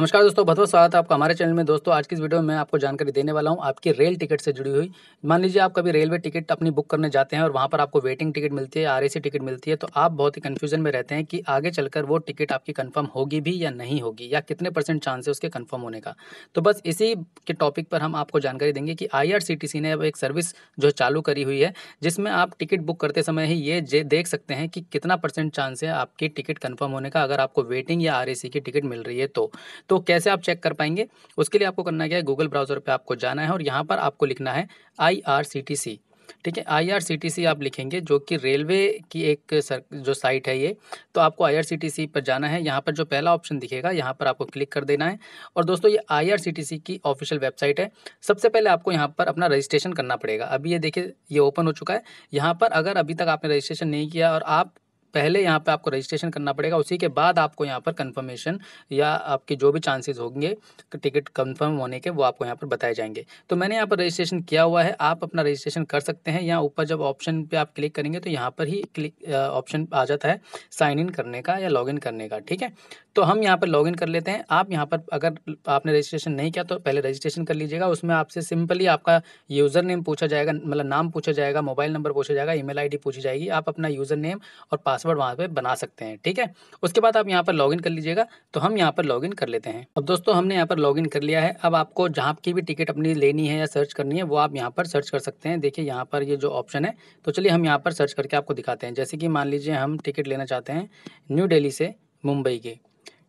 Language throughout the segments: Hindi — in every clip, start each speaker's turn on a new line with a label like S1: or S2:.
S1: नमस्कार दोस्तों बहुत बहुत स्वागत है आपका हमारे चैनल में दोस्तों आज की इस वीडियो में मैं आपको जानकारी देने वाला हूं आपकी रेल टिकट से जुड़ी हुई मान लीजिए आप कभी रेलवे टिकट अपनी बुक करने जाते हैं और वहां पर आपको वेटिंग टिकट मिलती है आर टिकट मिलती है तो आप बहुत ही कन्फ्यूजन में रहते हैं कि आगे चलकर वो टिकट आपकी कन्फर्म होगी भी या नहीं होगी या कितने परसेंट चांस है उसके कन्फर्म होने का तो बस इसी के टॉपिक पर हम आपको जानकारी देंगे कि आई ने अब एक सर्विस जो चालू करी हुई है जिसमें आप टिकट बुक करते समय ही ये देख सकते हैं कि कितना परसेंट चांस है आपकी टिकट कन्फर्म होने का अगर आपको वेटिंग या आर की टिकट मिल रही है तो तो कैसे आप चेक कर पाएंगे उसके लिए आपको करना क्या है गूगल ब्राउज़र पर आपको जाना है और यहाँ पर आपको लिखना है I R C T C ठीक है आईआरसीटीसी आप लिखेंगे जो कि रेलवे की एक सर जो साइट है ये तो आपको आईआरसीटीसी पर जाना है यहाँ पर जो पहला ऑप्शन दिखेगा यहाँ पर आपको क्लिक कर देना है और दोस्तों ये आईआरसीटीसी की ऑफिशियल वेबसाइट है सबसे पहले आपको यहाँ पर अपना रजिस्ट्रेशन करना पड़ेगा अभी ये देखिए ये ओपन हो चुका है यहाँ पर अगर अभी तक आपने रजिस्ट्रेशन नहीं किया और आप पहले यहाँ पे आपको रजिस्ट्रेशन करना पड़ेगा उसी के बाद आपको यहाँ पर कंफर्मेशन या आपके जो भी चांसेस होंगे टिकट कंफर्म होने के वो आपको यहाँ पर बताए जाएंगे तो मैंने यहाँ पर रजिस्ट्रेशन किया हुआ है आप अपना रजिस्ट्रेशन कर सकते हैं यहाँ ऊपर जब ऑप्शन पर आप क्लिक करेंगे तो यहाँ पर ही क्लिक ऑप्शन आ जाता है साइन इन करने का या इन करने का ठीक है तो हम यहाँ पर इन कर लेते हैं आप यहाँ पर अगर आपने रजिस्ट्रेशन नहीं किया तो पहले रजिस्ट्रेशन कर लीजिएगा उसमें आपसे सिंपली आपका यूज़र नेम पूछा जाएगा मतलब नाम पूछा जाएगा मोबाइल नंबर पूछा जाएगा ई मेल पूछी जाएगी आप अपना यूज़र नेम और पास पासवर्ड वहाँ पे बना सकते हैं ठीक है उसके बाद आप यहाँ पर लॉगिन कर लीजिएगा तो हम यहाँ पर लॉगिन कर लेते हैं अब दोस्तों हमने यहाँ पर लॉगिन कर लिया है अब आपको जहाँ की भी टिकट अपनी लेनी है या सर्च करनी है वो आप यहाँ पर सर्च कर सकते हैं देखिए यहाँ पर ये जो ऑप्शन है तो चलिए हम यहाँ पर सर्च करके आपको दिखाते हैं जैसे कि मान लीजिए हम टिकट लेना चाहते हैं न्यू डेली से मुंबई के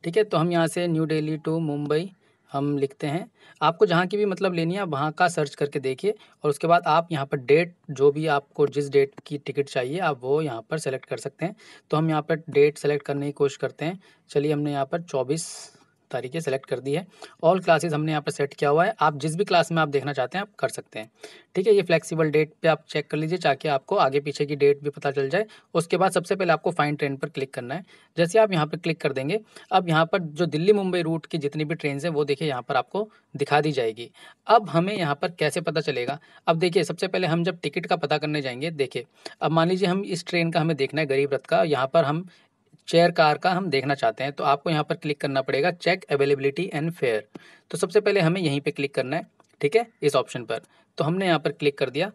S1: ठीक है तो हम यहाँ से न्यू डेली टू मुंबई हम लिखते हैं आपको जहाँ की भी मतलब लेनी है आप वहाँ का सर्च करके देखिए और उसके बाद आप यहाँ पर डेट जो भी आपको जिस डेट की टिकट चाहिए आप वो यहाँ पर सेलेक्ट कर सकते हैं तो हम यहाँ पर डेट सेलेक्ट करने की कोशिश करते हैं चलिए हमने यहाँ पर चौबीस तरीके सेलेक्ट कर दी है ऑल क्लासेस हमने यहाँ पर सेट किया हुआ है आप जिस भी क्लास में आप देखना चाहते हैं आप कर सकते हैं ठीक है ये फ्लेक्सिबल डेट पे आप चेक कर लीजिए ताकि आपको आगे पीछे की डेट भी पता चल जाए उसके बाद सबसे पहले आपको फाइन ट्रेन पर क्लिक करना है जैसे आप यहाँ पर क्लिक कर देंगे अब यहाँ पर जो दिल्ली मुंबई रूट की जितनी भी ट्रेन है वो देखिए यहाँ पर आपको दिखा दी जाएगी अब हमें यहाँ पर कैसे पता चलेगा अब देखिए सबसे पहले हम जब टिकट का पता करने जाएंगे देखिए अब मान लीजिए हम इस ट्रेन का हमें देखना है गरीब रथ का यहाँ पर हम चेयर कार का हम देखना चाहते हैं तो आपको यहाँ पर क्लिक करना पड़ेगा चेक अवेलेबिलिटी एंड फेयर तो सबसे पहले हमें यहीं पर क्लिक करना है ठीक है इस ऑप्शन पर तो हमने यहाँ पर क्लिक कर दिया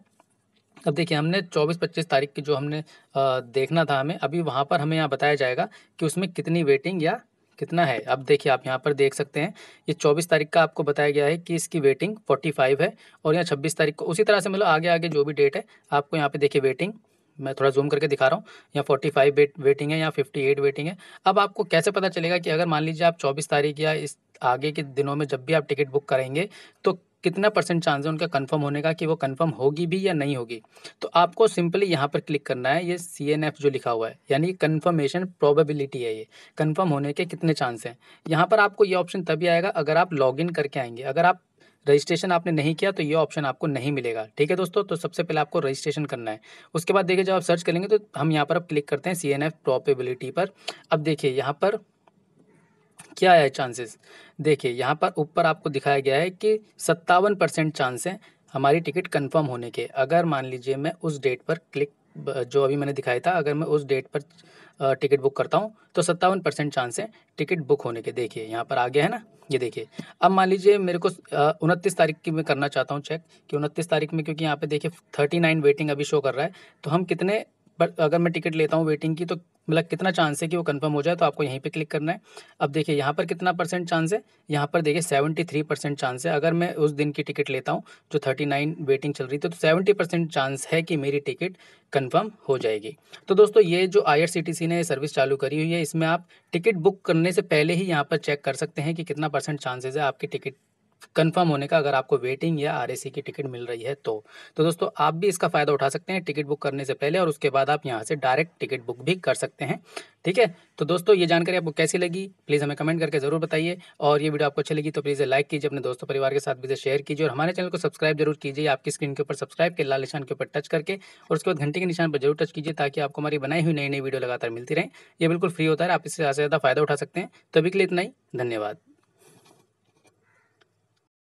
S1: अब देखिए हमने 24-25 तारीख की जो हमने आ, देखना था हमें अभी वहाँ पर हमें यहाँ बताया जाएगा कि उसमें कितनी वेटिंग या कितना है अब देखिए आप यहाँ पर देख सकते हैं ये 24 तारीख का आपको बताया गया है कि इसकी वेटिंग 45 है और यहाँ 26 तारीख को उसी तरह से मतलब आगे आगे जो भी डेट है आपको यहाँ पे देखिए वेटिंग मैं थोड़ा जूम करके दिखा रहा हूँ यहाँ फोर्टी फाइव वेट वेटिंग है यहाँ फिफ्टी एट वेटिंग है अब आपको कैसे पता चलेगा कि अगर मान लीजिए आप चौबीस तारीख या इस आगे के दिनों में जब भी आप टिकट बुक करेंगे तो कितना परसेंट चांस है उनका कंफर्म होने का कि वो कंफर्म होगी भी या नहीं होगी तो आपको सिंपली यहाँ पर क्लिक करना है ये सी एन एफ जो लिखा हुआ है यानी कंफर्मेशन प्रोबेबिलिटी है ये कंफर्म होने के कितने चांस हैं यहाँ पर आपको ये ऑप्शन तभी आएगा अगर आप लॉग इन करके आएंगे अगर आप रजिस्ट्रेशन आपने नहीं किया तो ये ऑप्शन आपको नहीं मिलेगा ठीक है दोस्तों तो सबसे पहले आपको रजिस्ट्रेशन करना है उसके बाद देखिए जब आप सर्च करेंगे तो हम यहाँ पर अब क्लिक करते हैं सी एन एफ प्रॉपेबिलिटी पर अब देखिए यहाँ पर क्या है चांसेस देखिए यहाँ पर ऊपर आपको दिखाया गया है कि सत्तावन परसेंट चांस हैं हमारी टिकट कंफर्म होने के अगर मान लीजिए मैं उस डेट पर क्लिक जो अभी मैंने दिखाया था अगर मैं उस डेट पर टिकट बुक करता हूँ तो सत्तावन परसेंट चांस है टिकट बुक होने के देखिए यहाँ पर आ गया है ना ये देखिए अब मान लीजिए मेरे को उनतीस तारीख की मैं करना चाहता हूँ चेक कि उनतीस तारीख में क्योंकि यहाँ पे देखिए थर्टी नाइन वेटिंग अभी शो कर रहा है तो हम कितने पर अगर मैं टिकट लेता हूँ वेटिंग की तो मतलब कितना चांस है कि वो कंफर्म हो जाए तो आपको यहीं पे क्लिक करना है अब देखिए यहाँ पर कितना परसेंट चांस है यहाँ पर देखिए सेवेंटी थ्री परसेंट चांस है अगर मैं उस दिन की टिकट लेता हूँ जो थर्टी नाइन वेटिंग चल रही थी तो सेवेंटी परसेंट चांस है कि मेरी टिकट कंफर्म हो जाएगी तो दोस्तों ये जो आई ने सर्विस चालू करी हुई है इसमें आप टिकट बुक करने से पहले ही यहाँ पर चेक कर सकते हैं कि कितना परसेंट चांसेज है आपकी टिकट कंफर्म होने का अगर आपको वेटिंग या आर की टिकट मिल रही है तो तो दोस्तों आप भी इसका फ़ायदा उठा सकते हैं टिकट बुक करने से पहले और उसके बाद आप यहाँ से डायरेक्ट टिकट बुक भी कर सकते हैं ठीक है तो दोस्तों ये जानकारी आपको कैसी लगी प्लीज़ हमें कमेंट करके ज़रूर बताइए और ये वीडियो आपको अच्छी लगी तो प्लीज़ लाइक कीजिए अपने दोस्तों परिवार के साथ भी शेयर कीजिए और हमारे चैनल को सब्सक्राइब जरूर कीजिए आपकी स्क्रीन के ऊपर सब्सक्राइब के लाल निशान के ऊपर टच करके और उसके बाद घंटे के निशान पर जरूर टच कीजिए ताकि आपको हमारी बनाई हुई नई नई वीडियो लगातार मिलती रहे ये बिल्कुल फ्री होता है आप इससे ज़्यादा से ज़्यादा फायदा उठा सकते हैं तभी के लिए इतना ही धन्यवाद